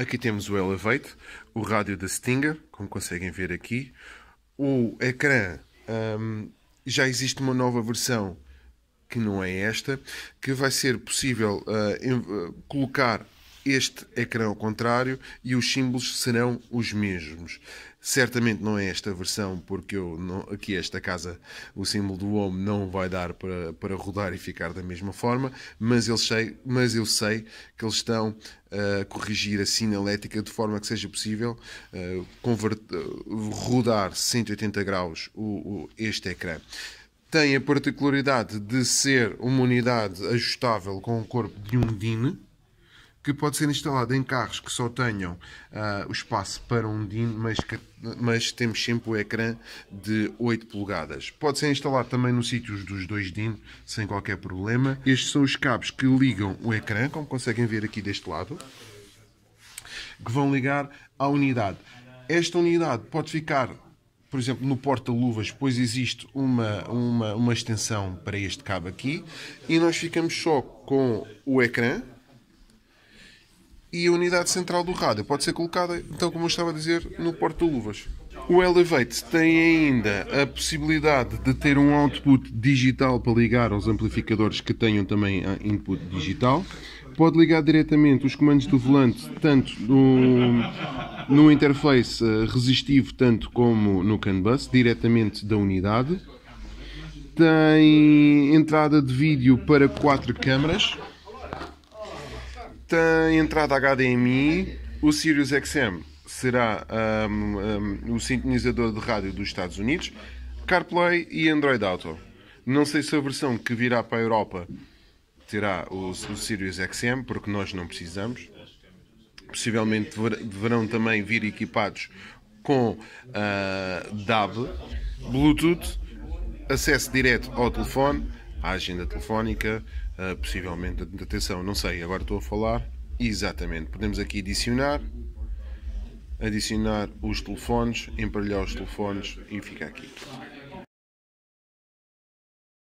Aqui temos o Elevate, o rádio da Stinger, como conseguem ver aqui. O ecrã, um, já existe uma nova versão que não é esta, que vai ser possível uh, colocar este ecrã ao contrário e os símbolos serão os mesmos. Certamente não é esta versão, porque eu não, aqui esta casa, o símbolo do homem não vai dar para, para rodar e ficar da mesma forma, mas, sei, mas eu sei que eles estão eh, a corrigir a sinalética de forma que seja possível uh, rodar 180 graus o, o, este ecrã tem a particularidade de ser uma unidade ajustável com o corpo de um DIN, que pode ser instalada em carros que só tenham uh, o espaço para um DIN, mas, que, mas temos sempre o ecrã de 8 polegadas. Pode ser instalado também nos sítios dos dois DIN, sem qualquer problema. Estes são os cabos que ligam o ecrã, como conseguem ver aqui deste lado, que vão ligar à unidade. Esta unidade pode ficar por exemplo, no porta-luvas, pois existe uma, uma, uma extensão para este cabo aqui, e nós ficamos só com o ecrã, e a unidade central do rádio pode ser colocada, então, como eu estava a dizer, no Porto Luvas. O Elevate tem ainda a possibilidade de ter um output digital para ligar aos amplificadores que tenham também ah, input digital. Pode ligar diretamente os comandos do volante, tanto no, no interface ah, resistivo, tanto como no CAN bus, diretamente da unidade. Tem entrada de vídeo para quatro câmaras da entrada HDMI, o Sirius XM será um, um, o sintonizador de rádio dos Estados Unidos, CarPlay e Android Auto. Não sei se a versão que virá para a Europa terá o, o Sirius XM, porque nós não precisamos. Possivelmente deverão também vir equipados com uh, DAB, Bluetooth, acesso direto ao telefone a agenda telefónica, uh, possivelmente a atenção, não sei, agora estou a falar. Exatamente, podemos aqui adicionar, adicionar os telefones, emparelhar os telefones e fica aqui.